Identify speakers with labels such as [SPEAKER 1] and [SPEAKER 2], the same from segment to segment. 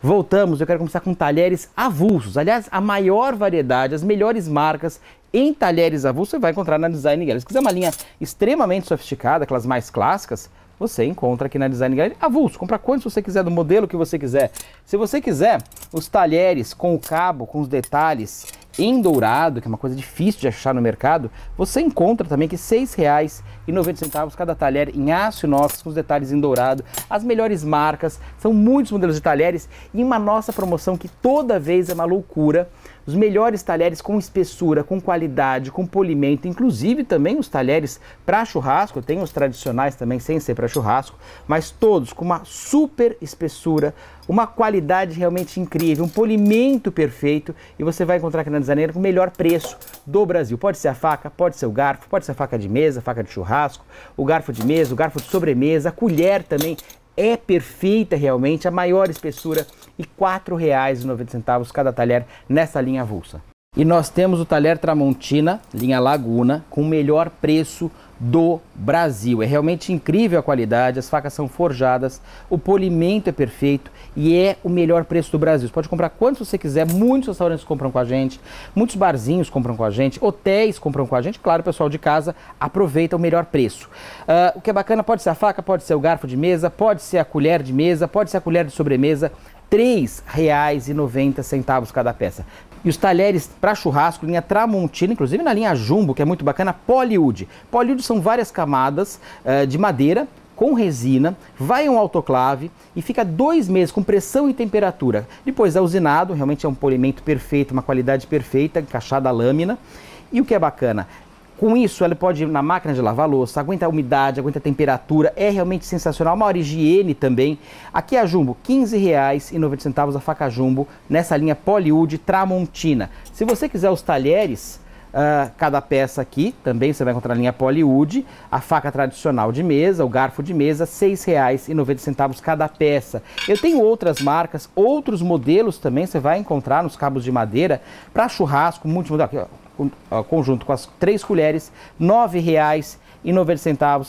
[SPEAKER 1] Voltamos, eu quero começar com talheres avulsos. Aliás, a maior variedade, as melhores marcas em talheres avulsos você vai encontrar na Design Gallery. Se quiser uma linha extremamente sofisticada, aquelas mais clássicas, você encontra aqui na Design Gallery avulso. Compra quantos você quiser, do modelo que você quiser. Se você quiser os talheres com o cabo, com os detalhes em Dourado, que é uma coisa difícil de achar no mercado, você encontra também que R$ 6,90 cada talher em aço inox, com os detalhes em dourado, as melhores marcas, são muitos modelos de talheres e uma nossa promoção que toda vez é uma loucura, os melhores talheres com espessura, com qualidade, com polimento, inclusive também os talheres para churrasco, tem os tradicionais também sem ser para churrasco, mas todos com uma super espessura, uma qualidade realmente incrível, um polimento perfeito e você vai encontrar aqui na Desaneira com o melhor preço do Brasil. Pode ser a faca, pode ser o garfo, pode ser a faca de mesa, faca de churrasco, o garfo de mesa, o garfo de sobremesa, a colher também é perfeita realmente, a maior espessura e R$ 4,90 cada talher nessa linha avulsa. E nós temos o talher Tramontina, linha Laguna, com o melhor preço do Brasil. É realmente incrível a qualidade, as facas são forjadas, o polimento é perfeito e é o melhor preço do Brasil. Você pode comprar quanto você quiser, muitos restaurantes compram com a gente, muitos barzinhos compram com a gente, hotéis compram com a gente. Claro, o pessoal de casa aproveita o melhor preço. Uh, o que é bacana pode ser a faca, pode ser o garfo de mesa, pode ser a colher de mesa, pode ser a colher de sobremesa. R$ 3,90 cada peça. E os talheres para churrasco, linha Tramontina, inclusive na linha Jumbo, que é muito bacana, Poliwood. Poliwood são várias camadas uh, de madeira com resina, vai em um autoclave e fica dois meses com pressão e temperatura. Depois é usinado, realmente é um polimento perfeito, uma qualidade perfeita, encaixada a lâmina. E o que é bacana? Com isso, ela pode ir na máquina de lavar louça, aguenta a umidade, aguenta a temperatura, é realmente sensacional. Uma higiene também. Aqui é a Jumbo, R$ 15,90 a faca Jumbo, nessa linha Polywood Tramontina. Se você quiser os talheres, uh, cada peça aqui, também você vai encontrar a linha Polywood, a faca tradicional de mesa, o garfo de mesa, R$ 6,90 cada peça. Eu tenho outras marcas, outros modelos também, você vai encontrar nos cabos de madeira, para churrasco, muito modelos, Aqui, ó, conjunto com as três colheres, R$ 9,90.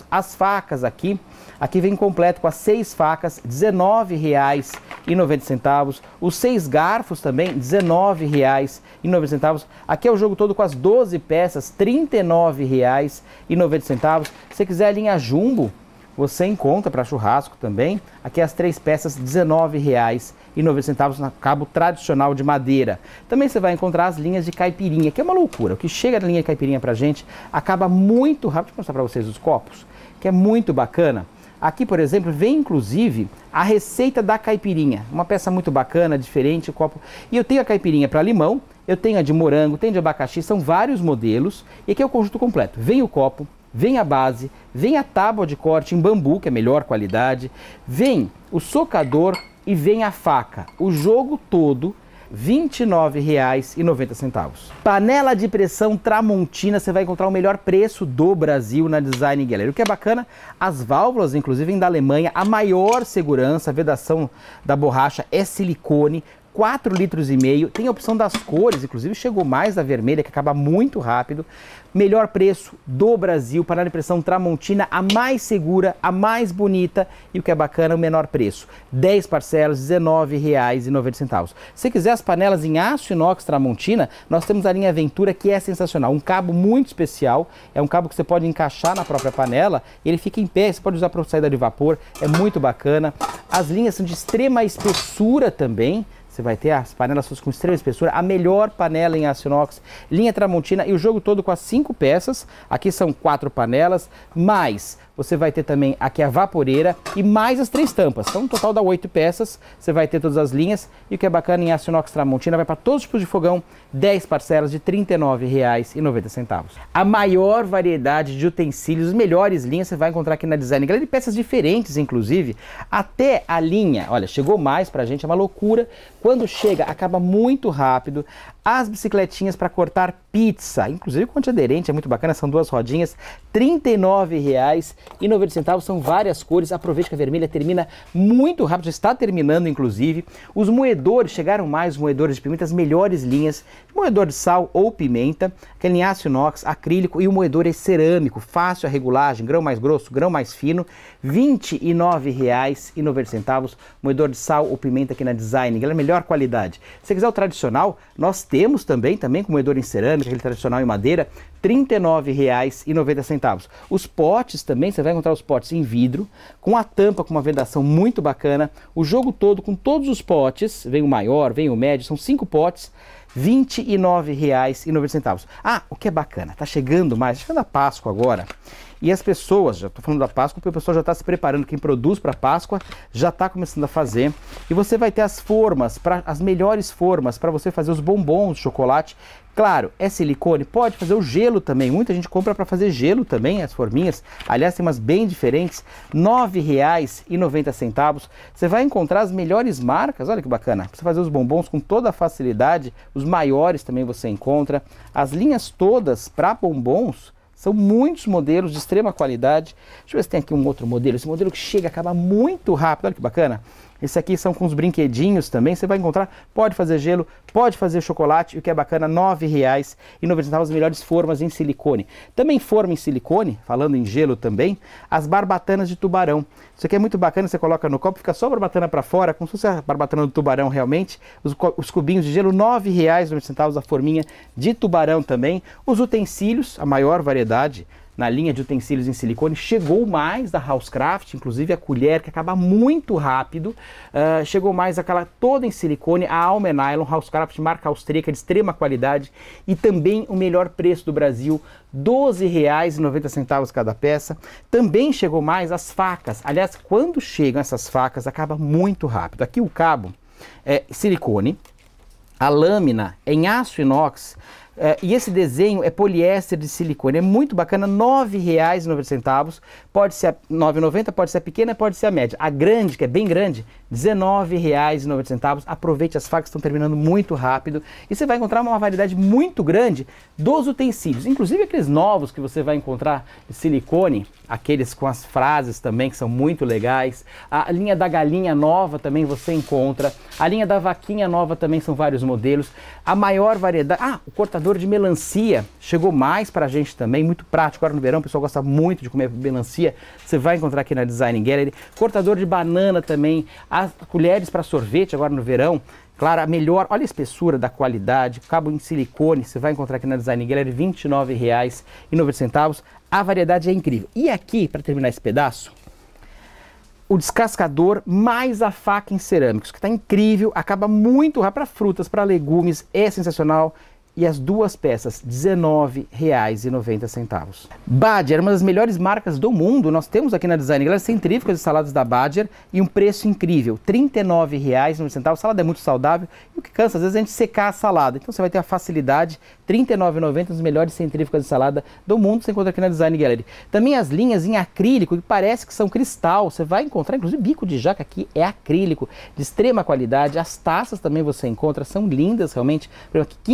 [SPEAKER 1] As facas aqui, aqui vem completo com as seis facas, R$ 19,90. Os seis garfos também, R$ 19,90. Aqui é o jogo todo com as 12 peças, R$ 39,90. Se você quiser a linha Jumbo, você encontra para churrasco também. Aqui as três peças, R$19,00 centavos na cabo tradicional de madeira. Também você vai encontrar as linhas de caipirinha, que é uma loucura. O que chega da linha de caipirinha pra gente acaba muito rápido. Deixa eu mostrar para vocês os copos, que é muito bacana. Aqui, por exemplo, vem inclusive a receita da caipirinha. Uma peça muito bacana, diferente, copo. E eu tenho a caipirinha para limão, eu tenho a de morango, tenho de abacaxi, são vários modelos. E aqui é o conjunto completo. Vem o copo, vem a base, vem a tábua de corte em bambu, que é melhor qualidade, vem o socador, e vem a faca. O jogo todo R$ 29,90. Panela de pressão Tramontina, você vai encontrar o melhor preço do Brasil na Design Gallery. O que é bacana, as válvulas, inclusive, vêm da Alemanha, a maior segurança, a vedação da borracha é silicone, 4 litros e meio. Tem a opção das cores, inclusive chegou mais a vermelha, que acaba muito rápido. Melhor preço do Brasil, panela de pressão Tramontina, a mais segura, a mais bonita e o que é bacana, o menor preço. 10 parcelas, R$19,90. Se quiser as panelas em aço inox Tramontina, nós temos a linha Ventura que é sensacional. Um cabo muito especial, é um cabo que você pode encaixar na própria panela, ele fica em pé, você pode usar para saída de vapor, é muito bacana. As linhas são de extrema espessura também, você vai ter as panelas com extrema espessura, a melhor panela em aço inox, linha Tramontina e o jogo todo com as cinco peças. Aqui são quatro panelas, mais você vai ter também aqui a vaporeira e mais as três tampas. Então, um total dá oito peças, você vai ter todas as linhas. E o que é bacana em aço inox Tramontina, vai para todos os tipos de fogão, 10 parcelas de R$ 39,90. A maior variedade de utensílios, as melhores linhas, você vai encontrar aqui na Design Grande peças diferentes, inclusive, até a linha, olha, chegou mais para a gente, é uma loucura, quando chega, acaba muito rápido as bicicletinhas para cortar pizza, inclusive com antiaderente, é muito bacana, são duas rodinhas, R$ 39,90, são várias cores, aproveite que a vermelha termina muito rápido, já está terminando inclusive. Os moedores, chegaram mais moedores de pimenta, as melhores linhas, moedor de sal ou pimenta, aquele aço inox, acrílico e o moedor é cerâmico, fácil a regulagem, grão mais grosso, grão mais fino, R$ 29,90, moedor de sal ou pimenta aqui na Design, é a melhor qualidade. Se quiser o tradicional, nós temos também, também com em cerâmica, aquele tradicional em madeira, R$ 39,90. Os potes também, você vai encontrar os potes em vidro, com a tampa com uma vedação muito bacana. O jogo todo com todos os potes, vem o maior, vem o médio, são cinco potes. R$ 29,90. Ah, o que é bacana, tá chegando mais, tá chegando a Páscoa agora. E as pessoas, já estou falando da Páscoa, porque o pessoal já está se preparando, quem produz para Páscoa já está começando a fazer. E você vai ter as formas, pra, as melhores formas para você fazer os bombons de chocolate Claro, é silicone, pode fazer o gelo também. Muita gente compra para fazer gelo também, as forminhas. Aliás, tem umas bem diferentes. R$ 9,90. Você vai encontrar as melhores marcas, olha que bacana. Para você fazer os bombons com toda facilidade. Os maiores também você encontra. As linhas todas para bombons... São muitos modelos de extrema qualidade. Deixa eu ver se tem aqui um outro modelo. Esse modelo que chega acaba muito rápido. Olha que bacana. Esse aqui são com os brinquedinhos também, você vai encontrar, pode fazer gelo, pode fazer chocolate, o que é bacana, R$ 9,90 as melhores formas em silicone. Também forma em silicone, falando em gelo também, as barbatanas de tubarão. Isso aqui é muito bacana, você coloca no copo, fica só a barbatana para fora, como se fosse a barbatana do tubarão realmente. Os, os cubinhos de gelo, R$ 9,90 a forminha de tubarão também. Os utensílios, a maior variedade, na linha de utensílios em silicone, chegou mais da Housecraft, inclusive a colher que acaba muito rápido, uh, chegou mais aquela toda em silicone, a Alma Nylon, Housecraft marca austríaca de extrema qualidade e também o melhor preço do Brasil, R$ 12,90 cada peça. Também chegou mais as facas, aliás, quando chegam essas facas acaba muito rápido. Aqui o cabo é silicone, a lâmina é em aço inox, Uh, e esse desenho é poliéster de silicone, é muito bacana, R$ 9,90, pode ser R$ 9,90, pode ser a pequena, pode ser a média. A grande, que é bem grande, R$19,90. Aproveite, as facas estão terminando muito rápido e você vai encontrar uma variedade muito grande dos utensílios, inclusive aqueles novos que você vai encontrar de silicone, aqueles com as frases também que são muito legais. A linha da galinha nova também você encontra, a linha da vaquinha nova também são vários modelos. A maior variedade, ah, o cortador de melancia chegou mais pra gente também, muito prático. Agora no verão o pessoal gosta muito de comer melancia, você vai encontrar aqui na Design Gallery. Cortador de banana também, a as colheres para sorvete agora no verão, claro, a melhor, olha a espessura da qualidade, cabo em silicone, você vai encontrar aqui na Design Gallery, R$ 29,90. A variedade é incrível. E aqui, para terminar esse pedaço, o descascador mais a faca em cerâmicos, que está incrível, acaba muito rápido para frutas, para legumes, é sensacional e as duas peças R$19,90. Badger, uma das melhores marcas do mundo, nós temos aqui na Design Gallery centrífugas de saladas da Badger e um preço incrível, R$39,90. A Salada é muito saudável e o que cansa às vezes é a gente secar a salada. Então você vai ter a facilidade, R$39,90, 39,90 nas melhores centrífugas de salada do mundo, você encontra aqui na Design Gallery. Também as linhas em acrílico, que parece que são cristal, você vai encontrar, inclusive bico de jaca aqui é acrílico, de extrema qualidade. As taças também você encontra, são lindas realmente, por aqui R$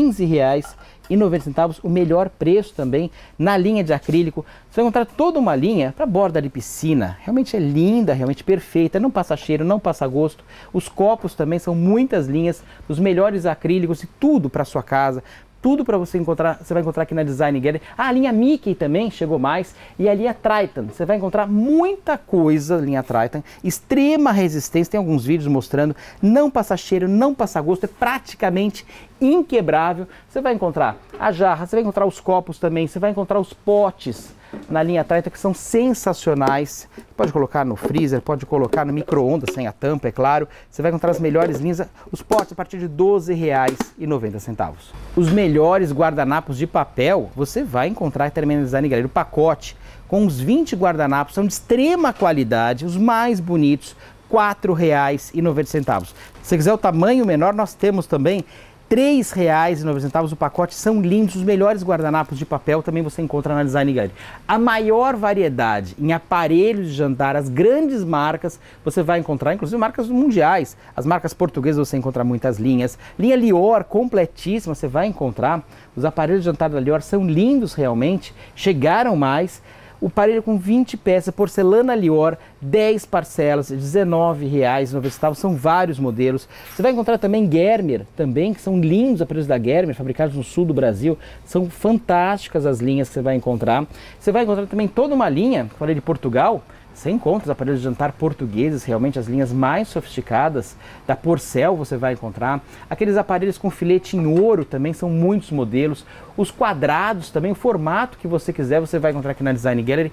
[SPEAKER 1] centavos o melhor preço também na linha de acrílico. Você vai encontrar toda uma linha para borda de piscina. Realmente é linda, realmente perfeita, não passa cheiro, não passa gosto. Os copos também são muitas linhas, os melhores acrílicos e tudo para sua casa, tudo para você encontrar, você vai encontrar aqui na Design Gallery. Ah, a linha Mickey também chegou mais e a linha Triton. Você vai encontrar muita coisa linha Triton, extrema resistência, tem alguns vídeos mostrando, não passa cheiro, não passa gosto, é praticamente inquebrável. Você vai encontrar a jarra, você vai encontrar os copos também, você vai encontrar os potes na linha Treta que são sensacionais. Pode colocar no freezer, pode colocar no micro-ondas sem a tampa, é claro. Você vai encontrar as melhores linhas, os potes a partir de R$ 12,90. Os melhores guardanapos de papel você vai encontrar Termina Design Galera. O pacote com uns 20 guardanapos são de extrema qualidade, os mais bonitos, R$ 4,90. Se quiser o tamanho menor, nós temos também R$ 3,90 o pacote, são lindos, os melhores guardanapos de papel também você encontra na Design Gallery. A maior variedade em aparelhos de jantar, as grandes marcas, você vai encontrar, inclusive marcas mundiais. As marcas portuguesas você encontra muitas linhas. Linha Lior, completíssima, você vai encontrar. Os aparelhos de jantar da Lior são lindos realmente, chegaram mais. O parelho com 20 peças, porcelana Lior, 10 parcelas, R$19,90. São vários modelos. Você vai encontrar também Germer, também, que são lindos aparelhos da Germer, fabricados no sul do Brasil. São fantásticas as linhas que você vai encontrar. Você vai encontrar também toda uma linha, falei de Portugal, você encontra os aparelhos de jantar portugueses, realmente as linhas mais sofisticadas. Da Porcel você vai encontrar. Aqueles aparelhos com filete em ouro também são muitos modelos. Os quadrados também, o formato que você quiser, você vai encontrar aqui na Design Gallery.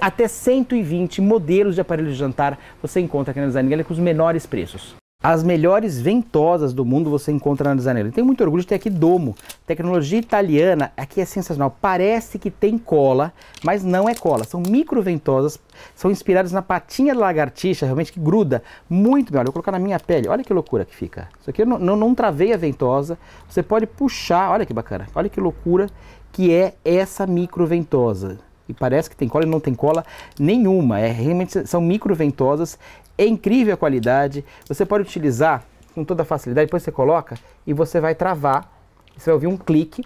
[SPEAKER 1] Até 120 modelos de aparelhos de jantar você encontra aqui na Design Gallery com os menores preços. As melhores ventosas do mundo você encontra na Zanello. Tenho muito orgulho de ter aqui Domo, tecnologia italiana. Aqui é sensacional. Parece que tem cola, mas não é cola. São micro ventosas. são inspiradas na patinha da lagartixa, realmente que gruda muito bem. Olha, eu vou colocar na minha pele. Olha que loucura que fica. Isso aqui eu não, não, não travei a ventosa. Você pode puxar. Olha que bacana. Olha que loucura que é essa micro ventosa e parece que tem cola e não tem cola nenhuma. É realmente são microventosas, é incrível a qualidade. Você pode utilizar com toda facilidade, depois você coloca e você vai travar. Você vai ouvir um clique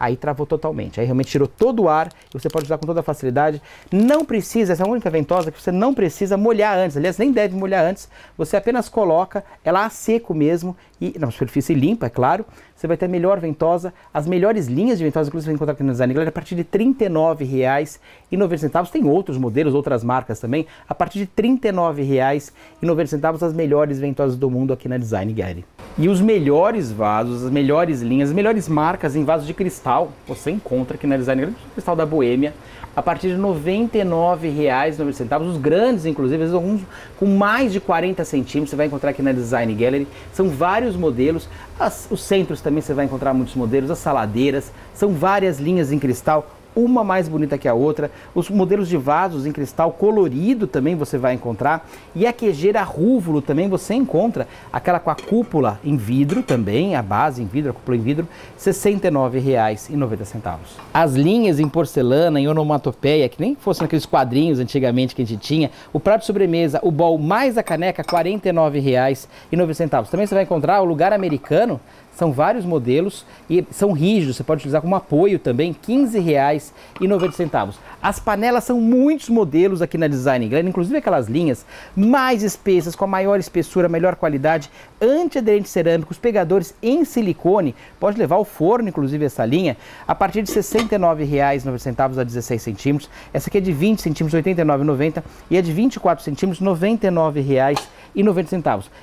[SPEAKER 1] Aí travou totalmente. Aí realmente tirou todo o ar e você pode usar com toda facilidade. Não precisa, essa é a única ventosa que você não precisa molhar antes. Aliás, nem deve molhar antes. Você apenas coloca ela a seco mesmo e na superfície limpa, é claro. Você vai ter a melhor ventosa, as melhores linhas de ventosa, inclusive você vai encontrar aqui no Design Gallery, a partir de R$ 39,90. Tem outros modelos, outras marcas também, a partir de R$ 39,90 as melhores ventosas do mundo aqui na Design Gallery. E os melhores vasos, as melhores linhas, as melhores marcas em vasos de cristal Cristal, você encontra aqui na Design Cristal da Boêmia a partir de R$ 99,90. Os grandes, inclusive, alguns com mais de 40 centímetros, você vai encontrar aqui na Design Gallery. São vários modelos. As, os centros também você vai encontrar muitos modelos, as saladeiras, são várias linhas em cristal uma mais bonita que a outra. Os modelos de vasos em cristal colorido também você vai encontrar. E a quejeira rúvulo também você encontra. Aquela com a cúpula em vidro também, a base em vidro, a cúpula em vidro, R$ 69,90. As linhas em porcelana, em onomatopeia, que nem fossem aqueles quadrinhos antigamente que a gente tinha. O prato de sobremesa, o bol mais a caneca, R$ 49,90. Também você vai encontrar o lugar americano, são vários modelos e são rígidos, você pode utilizar como apoio também, R$ 15,90. As panelas são muitos modelos aqui na Design Glen, inclusive aquelas linhas mais espessas, com a maior espessura, melhor qualidade, antiaderentes cerâmicos, pegadores em silicone, pode levar ao forno, inclusive, essa linha, a partir de R$ 69,90 a 16 centímetros. Essa aqui é de 20 centímetros, R$ 89,90 e a é de 24 centímetros, R$ 99,90.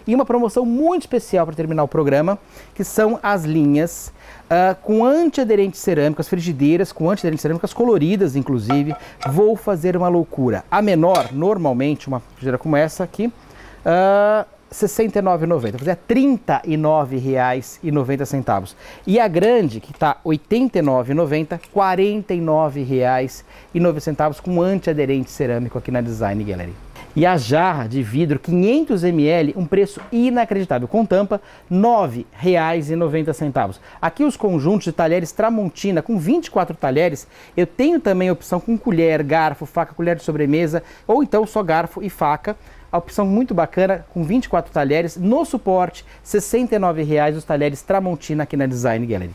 [SPEAKER 1] E uma promoção muito especial para terminar o programa, que são são as linhas uh, com antiaderentes cerâmicas, frigideiras com antiaderentes cerâmicas coloridas, inclusive. Vou fazer uma loucura. A menor, normalmente, uma frigideira como essa aqui, uh, ah, 69,90. fazer R$ 39,90. E a grande, que está R$ 89,90, R$ 49,90 com antiaderente cerâmico aqui na Design Gallery. E a jarra de vidro 500 ml, um preço inacreditável, com tampa, R$ 9,90. Aqui os conjuntos de talheres Tramontina, com 24 talheres, eu tenho também a opção com colher, garfo, faca, colher de sobremesa, ou então só garfo e faca, a opção muito bacana, com 24 talheres, no suporte, R$ 69,00 os talheres Tramontina aqui na Design Gallery.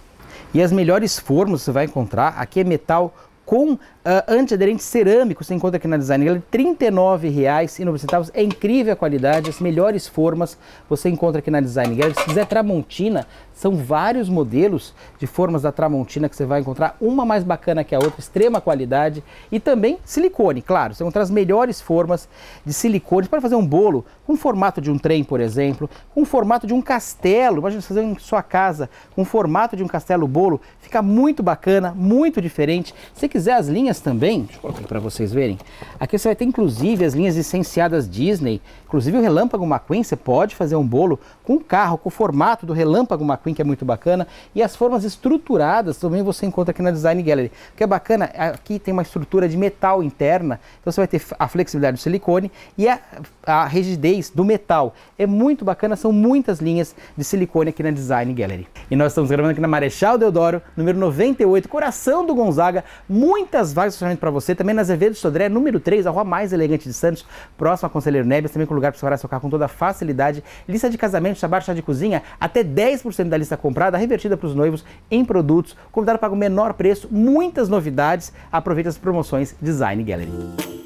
[SPEAKER 1] E as melhores formas você vai encontrar, aqui é metal com uh, ah, antiaderente cerâmico, você encontra aqui na Design Gallery, R$ 39,90 É incrível a qualidade, as melhores formas você encontra aqui na Design Gallery. Se quiser Tramontina, são vários modelos de formas da Tramontina que você vai encontrar, uma mais bacana que a outra, extrema qualidade. E também silicone, claro, você encontra as melhores formas de silicone. Você pode fazer um bolo com o formato de um trem, por exemplo, com o formato de um castelo. Imagina você fazer em sua casa com o formato de um castelo bolo, fica muito bacana, muito diferente. Se quiser as linhas, linhas também, deixa eu colocar para vocês verem. Aqui você vai ter inclusive as linhas licenciadas Disney, inclusive o Relâmpago McQueen, você pode fazer um bolo com carro, com o formato do Relâmpago McQueen, que é muito bacana, e as formas estruturadas também você encontra aqui na Design Gallery. O que é bacana, aqui tem uma estrutura de metal interna, então você vai ter a flexibilidade do silicone e a, a rigidez do metal. É muito bacana, são muitas linhas de silicone aqui na Design Gallery. E nós estamos gravando aqui na Marechal Deodoro, número 98, coração do Gonzaga, muitas vagas de estacionamento para você, também nas Azevedo Sodré, número 3, a rua mais elegante de Santos, próximo a Conselheiro Neves, também com lugar para você parar seu carro com toda facilidade. Lista de casamentos, chá bar, chá de cozinha, até 10% da lista comprada, revertida para os noivos em produtos. O convidado paga o menor preço, muitas novidades. Aproveite as promoções Design Gallery.